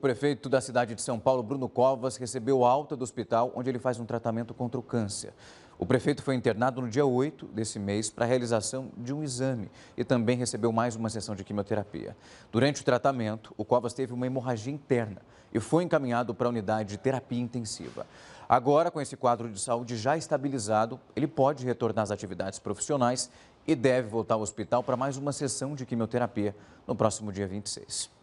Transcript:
O prefeito da cidade de São Paulo, Bruno Covas, recebeu alta do hospital, onde ele faz um tratamento contra o câncer. O prefeito foi internado no dia 8 desse mês para a realização de um exame e também recebeu mais uma sessão de quimioterapia. Durante o tratamento, o Covas teve uma hemorragia interna e foi encaminhado para a unidade de terapia intensiva. Agora, com esse quadro de saúde já estabilizado, ele pode retornar às atividades profissionais e deve voltar ao hospital para mais uma sessão de quimioterapia no próximo dia 26.